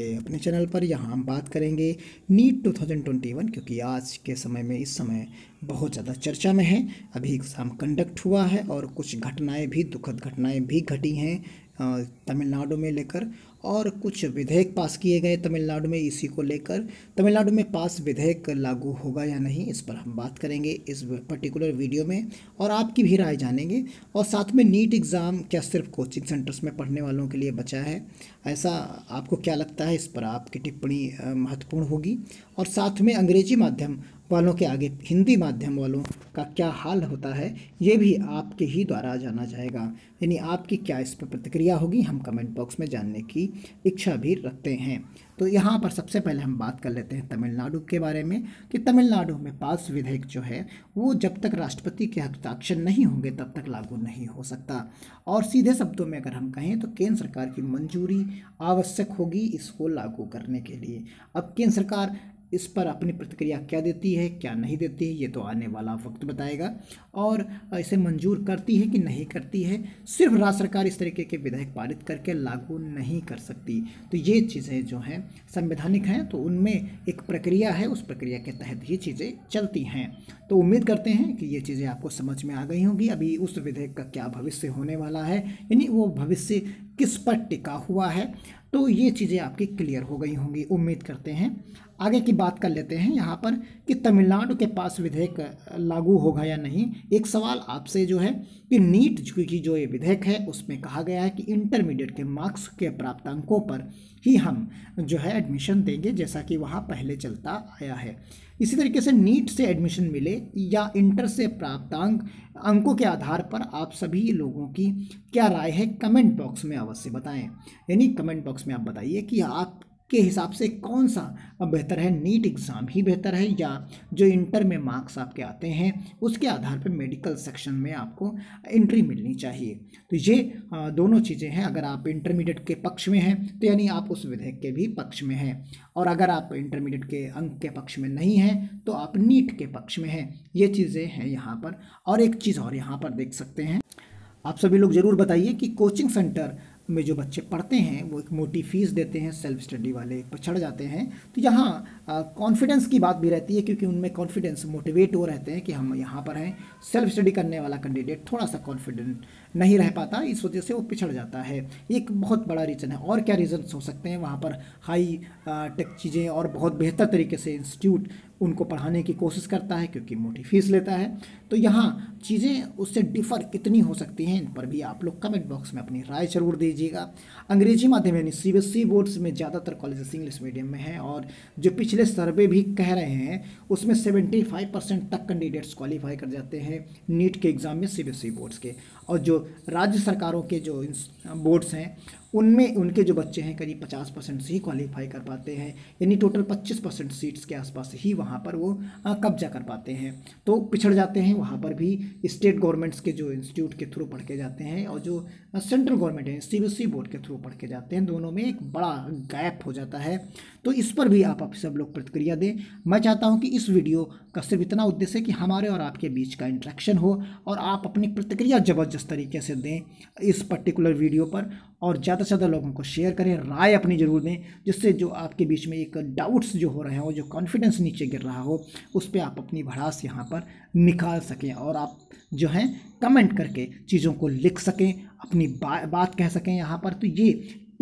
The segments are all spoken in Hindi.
के अपने चैनल पर यहाँ हम बात करेंगे नीट 2021 क्योंकि आज के समय में इस समय बहुत ज़्यादा चर्चा में है अभी एग्ज़ाम कंडक्ट हुआ है और कुछ घटनाएं भी दुखद घटनाएं भी घटी हैं तमिलनाडु में लेकर और कुछ विधेयक पास किए गए तमिलनाडु में इसी को लेकर तमिलनाडु में पास विधेयक लागू होगा या नहीं इस पर हम बात करेंगे इस पर्टिकुलर वीडियो में और आपकी भी राय जानेंगे और साथ में नीट एग्ज़ाम क्या सिर्फ कोचिंग सेंटर्स में पढ़ने वालों के लिए बचा है ऐसा आपको क्या लगता है इस पर आपकी टिप्पणी महत्वपूर्ण होगी और साथ में अंग्रेजी माध्यम वालों के आगे हिंदी माध्यम वालों का क्या हाल होता है ये भी आपके ही द्वारा जाना जाएगा यानी आपकी क्या इस पर प्रतिक्रिया होगी हम कमेंट बॉक्स में जानने की इच्छा भी रखते हैं तो यहाँ पर सबसे पहले हम बात कर लेते हैं तमिलनाडु के बारे में कि तमिलनाडु में पास विधेयक जो है वो जब तक राष्ट्रपति के हस्ताक्षर नहीं होंगे तब तक लागू नहीं हो सकता और सीधे शब्दों में अगर हम कहें तो केंद्र सरकार की मंजूरी आवश्यक होगी इसको लागू करने के लिए अब केंद्र सरकार इस पर अपनी प्रतिक्रिया क्या देती है क्या नहीं देती है ये तो आने वाला वक्त बताएगा और इसे मंजूर करती है कि नहीं करती है सिर्फ राज्य सरकार इस तरीके के विधेयक पारित करके लागू नहीं कर सकती तो ये चीज़ें जो हैं संवैधानिक हैं तो उनमें एक प्रक्रिया है उस प्रक्रिया के तहत ये चीज़ें चलती हैं तो उम्मीद करते हैं कि ये चीज़ें आपको समझ में आ गई होंगी अभी उस विधेयक का क्या भविष्य होने वाला है यानी वो भविष्य किस पर टिका हुआ है तो ये चीज़ें आपकी क्लियर हो गई होंगी उम्मीद करते हैं आगे की बात कर लेते हैं यहाँ पर कि तमिलनाडु के पास विधेयक लागू होगा या नहीं एक सवाल आपसे जो है कि नीट की जो ये विधेयक है उसमें कहा गया है कि इंटरमीडिएट के मार्क्स के प्राप्त अंकों पर ही हम जो है एडमिशन देंगे जैसा कि वहाँ पहले चलता आया है इसी तरीके से नीट से एडमिशन मिले या इंटर से प्राप्त अंक अंकों के आधार पर आप सभी लोगों की क्या राय है कमेंट बॉक्स में अवश्य बताएं यानी कमेंट बॉक्स में आप बताइए कि आप के हिसाब से कौन सा बेहतर है नीट एग्ज़ाम ही बेहतर है या जो इंटर में मार्क्स आपके आते हैं उसके आधार पर मेडिकल सेक्शन में आपको एंट्री मिलनी चाहिए तो ये दोनों चीज़ें हैं अगर आप इंटरमीडिएट के पक्ष में हैं तो यानी आप उस विधेयक के भी पक्ष में हैं और अगर आप इंटरमीडिएट के अंक के पक्ष में नहीं हैं तो आप नीट के पक्ष में हैं ये चीज़ें हैं यहाँ पर और एक चीज़ और यहाँ पर देख सकते हैं आप सभी लोग ज़रूर बताइए कि कोचिंग सेंटर में जो बच्चे पढ़ते हैं वो एक मोटी फीस देते हैं सेल्फ स्टडी वाले पछड़ जाते हैं तो यहाँ कॉन्फिडेंस की बात भी रहती है क्योंकि उनमें कॉन्फिडेंस मोटिवेट हो रहते हैं कि हम यहाँ पर हैं सेल्फ स्टडी करने वाला कैंडिडेट थोड़ा सा कॉन्फिडेंट नहीं रह पाता इस वजह से वो पिछड़ जाता है एक बहुत बड़ा रीज़न है और क्या रीज़न्स हो सकते हैं वहाँ पर हाई टेक चीज़ें और बहुत बेहतर तरीके से इंस्टीट्यूट उनको पढ़ाने की कोशिश करता है क्योंकि मोटी फीस लेता है तो यहाँ चीज़ें उससे डिफ़र कितनी हो सकती हैं इन पर भी आप लोग कमेंट बॉक्स में अपनी राय जरूर दीजिएगा अंग्रेजी माध्यम यानी C B S C boards में ज़्यादातर कॉलेजेस इंग्लिश मीडियम में हैं और जो पिछले सर्वे भी कह रहे हैं उसमें सेवेंटी फाइव परसेंट तक कैंडिडेट्स क्वालिफाई कर जाते हैं नीट के एग्ज़ाम में C B S E boards के और जो राज्य सरकारों के जो बोर्ड्स हैं उनमें उनके जो बच्चे हैं करीब पचास परसेंट से ही क्वालिफाई कर पाते हैं यानी टोटल पच्चीस परसेंट सीट्स के आसपास ही वहाँ पर वो कब्जा कर पाते हैं तो पिछड़ जाते हैं वहाँ पर भी स्टेट गवर्नमेंट्स के जो इंस्टीट्यूट के थ्रू पढ़ के जाते हैं और जो सेंट्रल गवर्नमेंट है सी बोर्ड के थ्रू पढ़ के जाते हैं दोनों में एक बड़ा गैप हो जाता है तो इस पर भी आप, आप सब लोग प्रतिक्रिया दें मैं चाहता हूँ कि इस वीडियो का सिर्फ इतना उद्देश्य है कि हमारे और आपके बीच का इंट्रैक्शन हो और आप अपनी प्रतिक्रिया ज़बरदस्त तरीके से दें इस पर्टिकुलर वीडियो पर और ज़्यादा ज़्यादा से ज़्यादा लोगों को शेयर करें राय अपनी ज़रूर दें जिससे जो आपके बीच में एक डाउट्स जो हो रहे हों जो कॉन्फिडेंस नीचे गिर रहा हो उस पर आप अपनी भड़ास यहाँ पर निकाल सकें और आप जो हैं कमेंट करके चीज़ों को लिख सकें अपनी बा, बात कह सकें यहाँ पर तो ये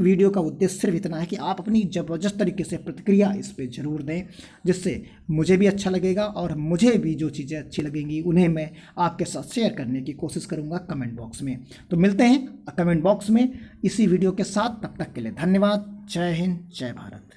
वीडियो का उद्देश्य सिर्फ इतना है कि आप अपनी ज़बरदस्त तरीके से प्रतिक्रिया इस पर ज़रूर दें जिससे मुझे भी अच्छा लगेगा और मुझे भी जो चीज़ें अच्छी लगेंगी उन्हें मैं आपके साथ शेयर करने की कोशिश करूँगा कमेंट बॉक्स में तो मिलते हैं कमेंट बॉक्स में इसी वीडियो के साथ तब तक के लिए धन्यवाद जय हिंद जय भारत